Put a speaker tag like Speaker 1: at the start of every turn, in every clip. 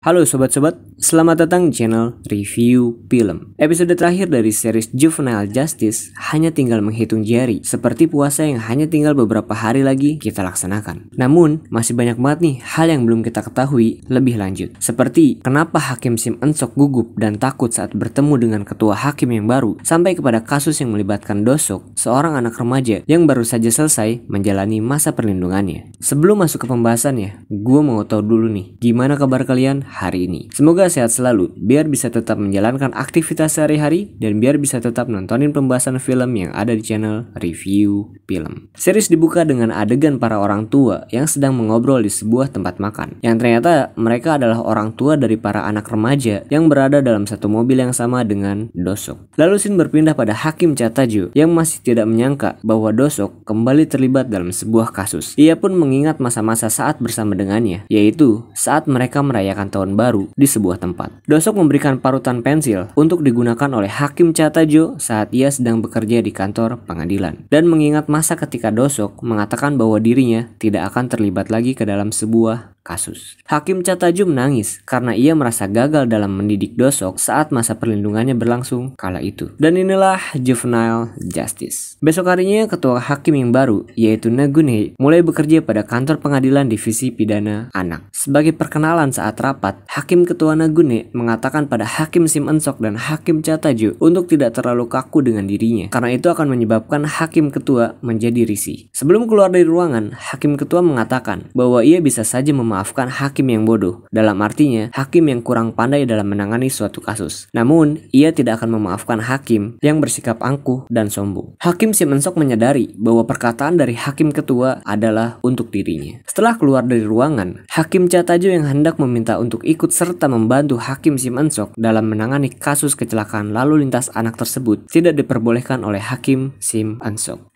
Speaker 1: Halo sobat-sobat, selamat datang di channel Review Film. Episode terakhir dari series Juvenile Justice hanya tinggal menghitung jari, seperti puasa yang hanya tinggal beberapa hari lagi kita laksanakan. Namun, masih banyak banget nih hal yang belum kita ketahui lebih lanjut. Seperti, kenapa Hakim Sim Ensok gugup dan takut saat bertemu dengan ketua hakim yang baru, sampai kepada kasus yang melibatkan Dosok, seorang anak remaja yang baru saja selesai menjalani masa perlindungannya. Sebelum masuk ke pembahasannya, gue mau tahu dulu nih, gimana kabar kalian hari ini. Semoga sehat selalu, biar bisa tetap menjalankan aktivitas sehari-hari dan biar bisa tetap nontonin pembahasan film yang ada di channel review film. Series dibuka dengan adegan para orang tua yang sedang mengobrol di sebuah tempat makan. Yang ternyata mereka adalah orang tua dari para anak remaja yang berada dalam satu mobil yang sama dengan Dosok. Lalu Sin berpindah pada Hakim Cataju yang masih tidak menyangka bahwa Dosok kembali terlibat dalam sebuah kasus. Ia pun mengingat masa-masa saat bersama dengannya, yaitu saat mereka merayakan tahun tahun baru di sebuah tempat. Dosok memberikan parutan pensil untuk digunakan oleh Hakim Catajo saat ia sedang bekerja di kantor pengadilan dan mengingat masa ketika Dosok mengatakan bahwa dirinya tidak akan terlibat lagi ke dalam sebuah kasus. Hakim Catajo menangis karena ia merasa gagal dalam mendidik Dosok saat masa perlindungannya berlangsung kala itu. Dan inilah juvenile justice. Besok harinya ketua hakim yang baru yaitu Nagune mulai bekerja pada kantor pengadilan divisi pidana anak. Sebagai perkenalan saat rapat Hakim Ketua Nagune mengatakan pada Hakim Sim Ensok dan Hakim Cataju untuk tidak terlalu kaku dengan dirinya, karena itu akan menyebabkan Hakim Ketua menjadi risih. Sebelum keluar dari ruangan, Hakim Ketua mengatakan bahwa ia bisa saja memaafkan Hakim yang bodoh, dalam artinya Hakim yang kurang pandai dalam menangani suatu kasus. Namun, ia tidak akan memaafkan Hakim yang bersikap angkuh dan sombong. Hakim Sim Ensok menyadari bahwa perkataan dari Hakim Ketua adalah untuk dirinya. Setelah keluar dari ruangan, Hakim Cataju yang hendak meminta untuk untuk ikut serta membantu Hakim Sim dalam menangani kasus kecelakaan lalu lintas anak tersebut tidak diperbolehkan oleh Hakim Sim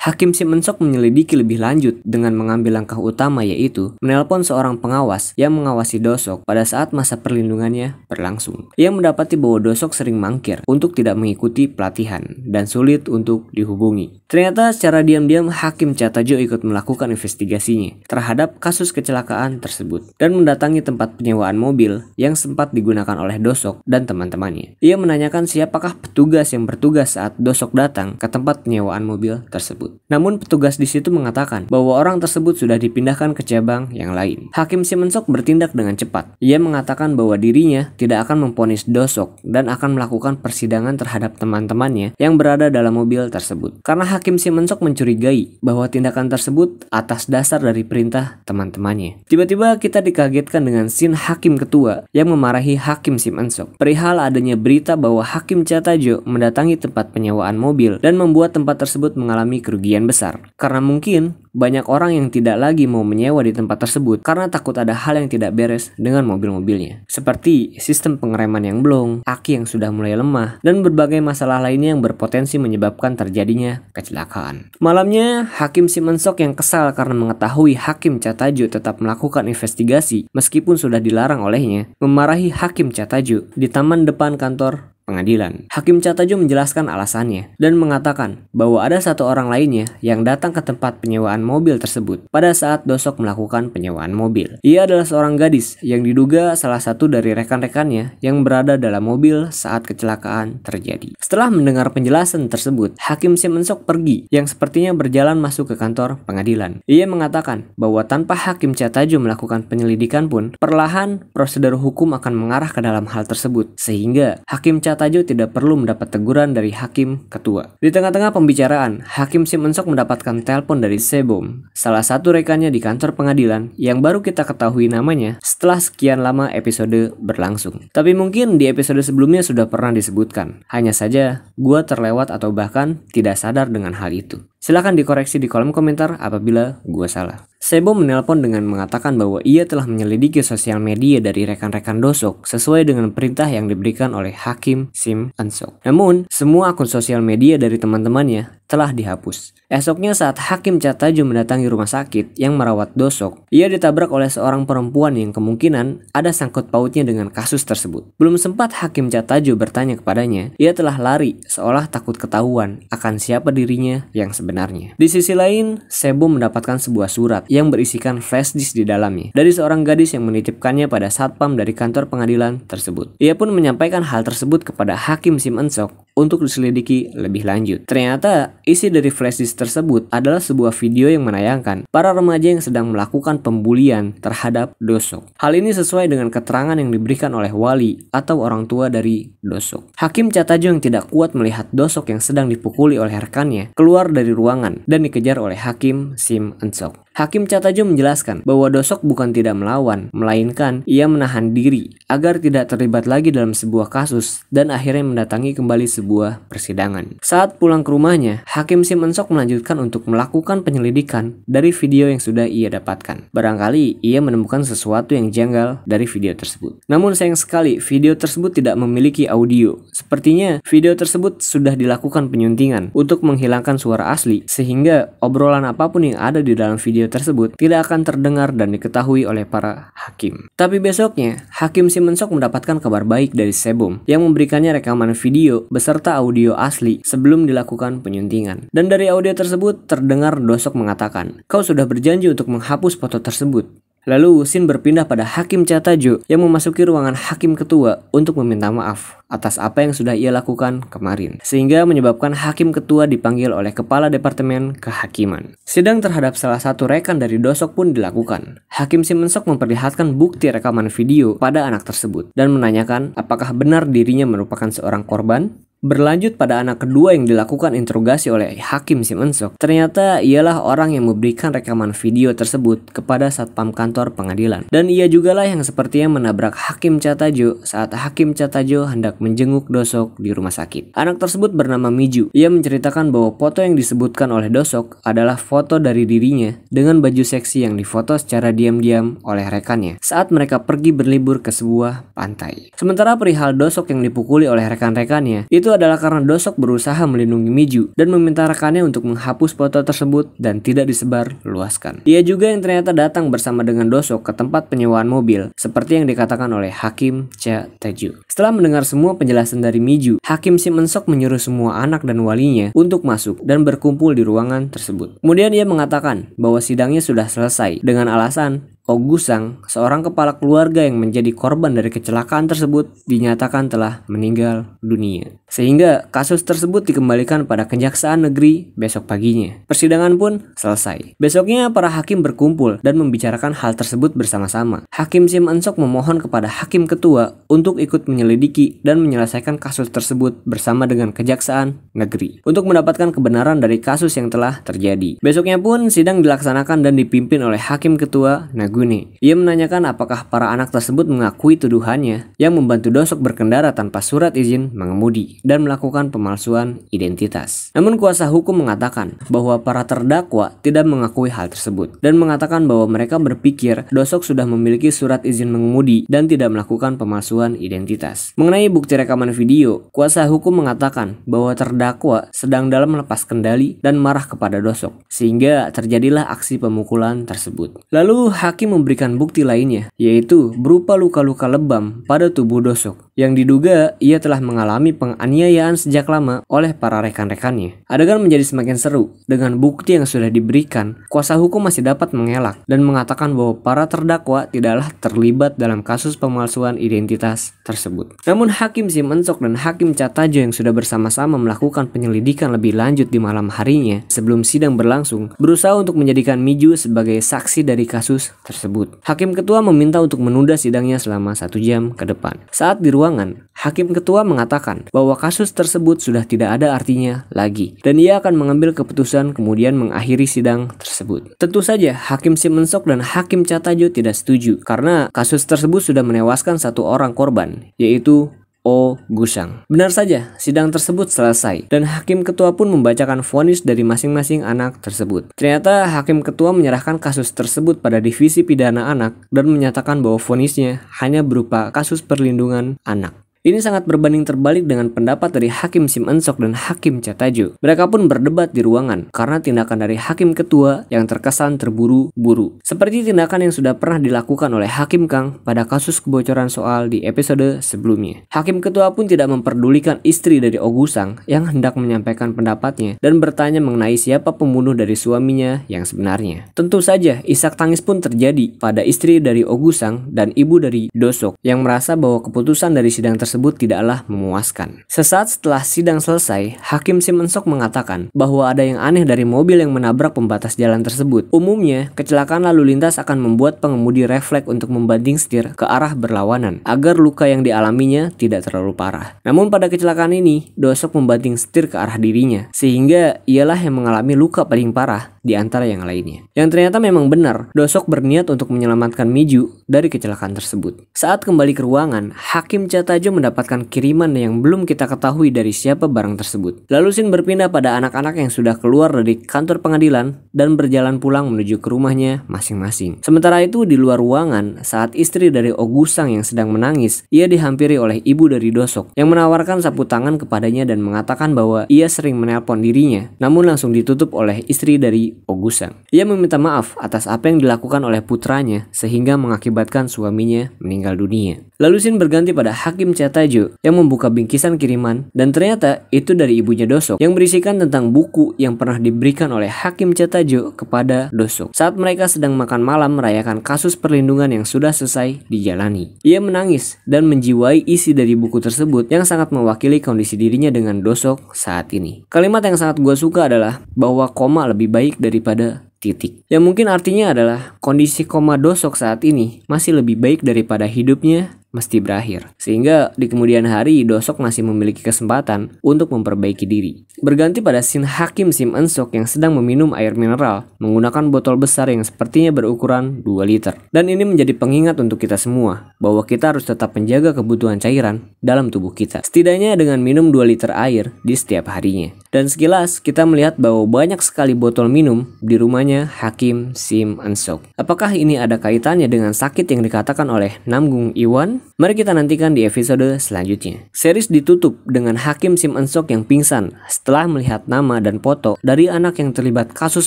Speaker 1: Hakim Sim menyelidiki lebih lanjut dengan mengambil langkah utama yaitu menelpon seorang pengawas yang mengawasi Dosok pada saat masa perlindungannya berlangsung. Ia mendapati bahwa Dosok sering mangkir untuk tidak mengikuti pelatihan dan sulit untuk dihubungi. Ternyata secara diam-diam Hakim Catajo ikut melakukan investigasinya terhadap kasus kecelakaan tersebut dan mendatangi tempat penyewaan mobil yang sempat digunakan oleh Dosok dan teman-temannya. Ia menanyakan siapakah petugas yang bertugas saat Dosok datang ke tempat penyewaan mobil tersebut. Namun petugas di situ mengatakan bahwa orang tersebut sudah dipindahkan ke cabang yang lain. Hakim Simensok bertindak dengan cepat. Ia mengatakan bahwa dirinya tidak akan memponis Dosok dan akan melakukan persidangan terhadap teman-temannya yang berada dalam mobil tersebut. Karena Hakim Simensok mencurigai bahwa tindakan tersebut atas dasar dari perintah teman-temannya. Tiba-tiba kita dikagetkan dengan scene Hakim Ketua kedua yang memarahi Hakim Sim Perihal adanya berita bahwa Hakim Catajo mendatangi tempat penyewaan mobil dan membuat tempat tersebut mengalami kerugian besar. Karena mungkin banyak orang yang tidak lagi mau menyewa di tempat tersebut karena takut ada hal yang tidak beres dengan mobil-mobilnya. Seperti sistem pengereman yang belum, aki yang sudah mulai lemah, dan berbagai masalah lainnya yang berpotensi menyebabkan terjadinya kecelakaan. Malamnya, Hakim Simensok yang kesal karena mengetahui Hakim Catajo tetap melakukan investigasi meskipun sudah dilarang olehnya memarahi Hakim Cataju di taman depan kantor pengadilan. Hakim Catajo menjelaskan alasannya dan mengatakan bahwa ada satu orang lainnya yang datang ke tempat penyewaan mobil tersebut pada saat Dosok melakukan penyewaan mobil. Ia adalah seorang gadis yang diduga salah satu dari rekan-rekannya yang berada dalam mobil saat kecelakaan terjadi. Setelah mendengar penjelasan tersebut, Hakim Simensok pergi yang sepertinya berjalan masuk ke kantor pengadilan. Ia mengatakan bahwa tanpa Hakim Catajo melakukan penyelidikan pun, perlahan prosedur hukum akan mengarah ke dalam hal tersebut sehingga Hakim Catajo Tajo tidak perlu mendapat teguran dari hakim ketua. Di tengah-tengah pembicaraan, Hakim Simensok mendapatkan telepon dari Sebom, salah satu rekannya di kantor pengadilan yang baru kita ketahui namanya setelah sekian lama episode berlangsung. Tapi mungkin di episode sebelumnya sudah pernah disebutkan. Hanya saja, gua terlewat atau bahkan tidak sadar dengan hal itu. Silahkan dikoreksi di kolom komentar apabila gua salah. Sebo menelpon dengan mengatakan bahwa ia telah menyelidiki sosial media dari rekan-rekan Dosok sesuai dengan perintah yang diberikan oleh Hakim Sim Ansok. Namun, semua akun sosial media dari teman-temannya telah dihapus. Esoknya saat Hakim Cataju mendatangi rumah sakit yang merawat Dosok, ia ditabrak oleh seorang perempuan yang kemungkinan ada sangkut pautnya dengan kasus tersebut. Belum sempat Hakim Cataju bertanya kepadanya, ia telah lari seolah takut ketahuan akan siapa dirinya yang sebenarnya. Di sisi lain, Sebo mendapatkan sebuah surat yang berisikan flash disk di dalamnya dari seorang gadis yang menitipkannya pada satpam dari kantor pengadilan tersebut. Ia pun menyampaikan hal tersebut kepada Hakim Simensok untuk diselidiki lebih lanjut. Ternyata isi dari flash disk tersebut adalah sebuah video yang menayangkan para remaja yang sedang melakukan pembulian terhadap Dosok. Hal ini sesuai dengan keterangan yang diberikan oleh wali atau orang tua dari dosok. Hakim Catajo yang tidak kuat melihat dosok yang sedang dipukuli oleh rekannya keluar dari ruangan dan dikejar oleh Hakim Sim Ensok. Hakim Catajo menjelaskan bahwa dosok bukan tidak melawan, melainkan ia menahan diri agar tidak terlibat lagi dalam sebuah kasus dan akhirnya mendatangi kembali sebuah persidangan. Saat pulang ke rumahnya, Hakim Sim Ensok melanjutkan untuk melakukan penyelidikan dari video yang sudah ia dapatkan. Barangkali ia menemukan sesuatu yang janggal dari video tersebut. Namun sayang sekali, video tersebut tidak memiliki audio. Sepertinya video tersebut sudah dilakukan penyuntingan untuk menghilangkan suara asli sehingga obrolan apapun yang ada di dalam video tersebut tidak akan terdengar dan diketahui oleh para hakim. Tapi besoknya, Hakim Simensok mendapatkan kabar baik dari Sebum yang memberikannya rekaman video beserta audio asli sebelum dilakukan penyuntingan. Dan dari audio tersebut terdengar Dosok mengatakan, "Kau sudah berjanji untuk menghapus foto tersebut. Lalu Wusin berpindah pada Hakim Cataju yang memasuki ruangan Hakim Ketua untuk meminta maaf atas apa yang sudah ia lakukan kemarin, sehingga menyebabkan Hakim Ketua dipanggil oleh Kepala Departemen Kehakiman. Sidang terhadap salah satu rekan dari Dosok pun dilakukan. Hakim Simensok memperlihatkan bukti rekaman video pada anak tersebut dan menanyakan apakah benar dirinya merupakan seorang korban Berlanjut pada anak kedua yang dilakukan interogasi oleh Hakim Simensok, ternyata ialah orang yang memberikan rekaman video tersebut kepada satpam kantor pengadilan. Dan ia jugalah yang sepertinya menabrak Hakim Catajo saat Hakim Catajo hendak menjenguk Dosok di rumah sakit. Anak tersebut bernama Miju. Ia menceritakan bahwa foto yang disebutkan oleh Dosok adalah foto dari dirinya dengan baju seksi yang difoto secara diam-diam oleh rekannya saat mereka pergi berlibur ke sebuah pantai. Sementara perihal Dosok yang dipukuli oleh rekan-rekannya, itu adalah karena Dosok berusaha melindungi Miju dan meminta rekannya untuk menghapus foto tersebut dan tidak disebar luaskan. Dia juga yang ternyata datang bersama dengan Dosok ke tempat penyewaan mobil, seperti yang dikatakan oleh Hakim Cha Teju. Setelah mendengar semua penjelasan dari Miju, Hakim Simensok menyuruh semua anak dan walinya untuk masuk dan berkumpul di ruangan tersebut. Kemudian ia mengatakan bahwa sidangnya sudah selesai dengan alasan Ogusang, seorang kepala keluarga yang menjadi korban dari kecelakaan tersebut, dinyatakan telah meninggal dunia. Sehingga kasus tersebut dikembalikan pada Kejaksaan Negeri besok paginya. Persidangan pun selesai. Besoknya para hakim berkumpul dan membicarakan hal tersebut bersama-sama. Hakim Sim Ensok memohon kepada Hakim Ketua untuk ikut menyelidiki dan menyelesaikan kasus tersebut bersama dengan Kejaksaan Negeri untuk mendapatkan kebenaran dari kasus yang telah terjadi. Besoknya pun sidang dilaksanakan dan dipimpin oleh Hakim Ketua Negeri. Ia menanyakan apakah para anak tersebut mengakui tuduhannya yang membantu Dosok berkendara tanpa surat izin mengemudi dan melakukan pemalsuan identitas. Namun kuasa hukum mengatakan bahwa para terdakwa tidak mengakui hal tersebut dan mengatakan bahwa mereka berpikir Dosok sudah memiliki surat izin mengemudi dan tidak melakukan pemalsuan identitas. Mengenai bukti rekaman video, kuasa hukum mengatakan bahwa terdakwa sedang dalam melepas kendali dan marah kepada Dosok sehingga terjadilah aksi pemukulan tersebut. Lalu hakim Hakim memberikan bukti lainnya, yaitu berupa luka-luka lebam pada tubuh Dosok, yang diduga ia telah mengalami penganiayaan sejak lama oleh para rekan-rekannya. Adegan menjadi semakin seru, dengan bukti yang sudah diberikan, kuasa hukum masih dapat mengelak dan mengatakan bahwa para terdakwa tidaklah terlibat dalam kasus pemalsuan identitas tersebut. Namun Hakim Simensok dan Hakim Catajo yang sudah bersama-sama melakukan penyelidikan lebih lanjut di malam harinya sebelum sidang berlangsung, berusaha untuk menjadikan Miju sebagai saksi dari kasus tersebut tersebut. Hakim ketua meminta untuk menunda sidangnya selama satu jam ke depan. Saat di ruangan, hakim ketua mengatakan bahwa kasus tersebut sudah tidak ada artinya lagi dan ia akan mengambil keputusan kemudian mengakhiri sidang tersebut. Tentu saja, Hakim Simensok dan Hakim Catajo tidak setuju karena kasus tersebut sudah menewaskan satu orang korban, yaitu O. Gusang. Benar saja, sidang tersebut selesai dan hakim ketua pun membacakan vonis dari masing-masing anak tersebut. Ternyata hakim ketua menyerahkan kasus tersebut pada divisi pidana anak dan menyatakan bahwa vonisnya hanya berupa kasus perlindungan anak. Ini sangat berbanding terbalik dengan pendapat dari Hakim Sim Ensok dan Hakim Cataju. Mereka pun berdebat di ruangan karena tindakan dari Hakim Ketua yang terkesan terburu-buru. Seperti tindakan yang sudah pernah dilakukan oleh Hakim Kang pada kasus kebocoran soal di episode sebelumnya. Hakim Ketua pun tidak memperdulikan istri dari Ogusang yang hendak menyampaikan pendapatnya dan bertanya mengenai siapa pembunuh dari suaminya yang sebenarnya. Tentu saja, isak tangis pun terjadi pada istri dari Ogusang dan ibu dari Dosok yang merasa bahwa keputusan dari sidang tersebut tersebut tidaklah memuaskan. Sesaat setelah sidang selesai, Hakim Simensok mengatakan bahwa ada yang aneh dari mobil yang menabrak pembatas jalan tersebut. Umumnya, kecelakaan lalu lintas akan membuat pengemudi refleks untuk membanding setir ke arah berlawanan agar luka yang dialaminya tidak terlalu parah. Namun pada kecelakaan ini, Dosok membanting setir ke arah dirinya sehingga ialah yang mengalami luka paling parah di antara yang lainnya. Yang ternyata memang benar, Dosok berniat untuk menyelamatkan Miju dari kecelakaan tersebut. Saat kembali ke ruangan, Hakim Catajo mendapat mendapatkan kiriman yang belum kita ketahui dari siapa barang tersebut. Lalu Sin berpindah pada anak-anak yang sudah keluar dari kantor pengadilan dan berjalan pulang menuju ke rumahnya masing-masing. Sementara itu di luar ruangan, saat istri dari Ogusang yang sedang menangis, ia dihampiri oleh ibu dari Dosok yang menawarkan sapu tangan kepadanya dan mengatakan bahwa ia sering menelpon dirinya, namun langsung ditutup oleh istri dari Ogusang. Ia meminta maaf atas apa yang dilakukan oleh putranya sehingga mengakibatkan suaminya meninggal dunia. Lalu Sin berganti pada Hakim Chat Taju yang membuka bingkisan kiriman dan ternyata itu dari ibunya Dosok yang berisikan tentang buku yang pernah diberikan oleh Hakim Cetajo kepada Dosok saat mereka sedang makan malam merayakan kasus perlindungan yang sudah selesai dijalani. Ia menangis dan menjiwai isi dari buku tersebut yang sangat mewakili kondisi dirinya dengan Dosok saat ini. Kalimat yang sangat gue suka adalah bahwa koma lebih baik daripada titik. Yang mungkin artinya adalah kondisi koma dosok saat ini masih lebih baik daripada hidupnya mesti berakhir. Sehingga di kemudian hari Dosok masih memiliki kesempatan untuk memperbaiki diri. Berganti pada Shin Hakim Sim Ensok yang sedang meminum air mineral menggunakan botol besar yang sepertinya berukuran 2 liter. Dan ini menjadi pengingat untuk kita semua bahwa kita harus tetap menjaga kebutuhan cairan dalam tubuh kita. Setidaknya dengan minum 2 liter air di setiap harinya. Dan sekilas kita melihat bahwa banyak sekali botol minum di rumahnya Hakim Sim Ensok. Apakah ini ada kaitannya dengan sakit yang dikatakan oleh Namgung Iwan Mari kita nantikan di episode selanjutnya. Series ditutup dengan Hakim Sim Ensok yang pingsan setelah melihat nama dan foto dari anak yang terlibat kasus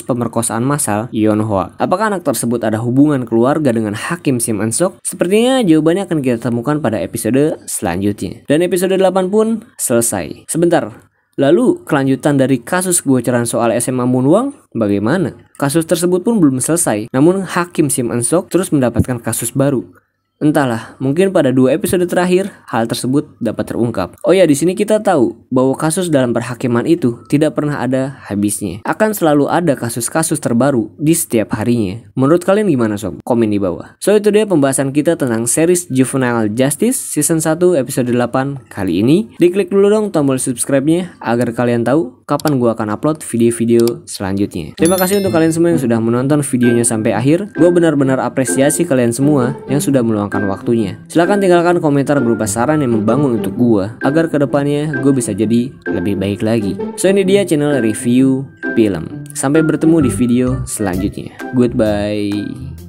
Speaker 1: pemerkosaan massal Yeon Hwa. Apakah anak tersebut ada hubungan keluarga dengan Hakim Sim Ensok? Sepertinya jawabannya akan kita temukan pada episode selanjutnya. Dan episode 8 pun selesai. Sebentar, Lalu, kelanjutan dari kasus kebocoran soal SMA Munwang bagaimana? Kasus tersebut pun belum selesai, namun Hakim Sim Ensok terus mendapatkan kasus baru Entahlah, mungkin pada dua episode terakhir hal tersebut dapat terungkap. Oh ya, di sini kita tahu bahwa kasus dalam perhakiman itu tidak pernah ada habisnya. Akan selalu ada kasus-kasus terbaru di setiap harinya. Menurut kalian gimana sob? Komen di bawah. So itu dia pembahasan kita tentang series Juvenile Justice season 1 episode 8 kali ini. Diklik dulu dong tombol subscribe-nya agar kalian tahu kapan gue akan upload video-video selanjutnya. Terima kasih untuk kalian semua yang sudah menonton videonya sampai akhir. Gue benar-benar apresiasi kalian semua yang sudah meluangkan waktunya. Silahkan tinggalkan komentar berupa saran yang membangun untuk gue, agar kedepannya gue bisa jadi lebih baik lagi. So ini dia channel review film. Sampai bertemu di video selanjutnya. Goodbye.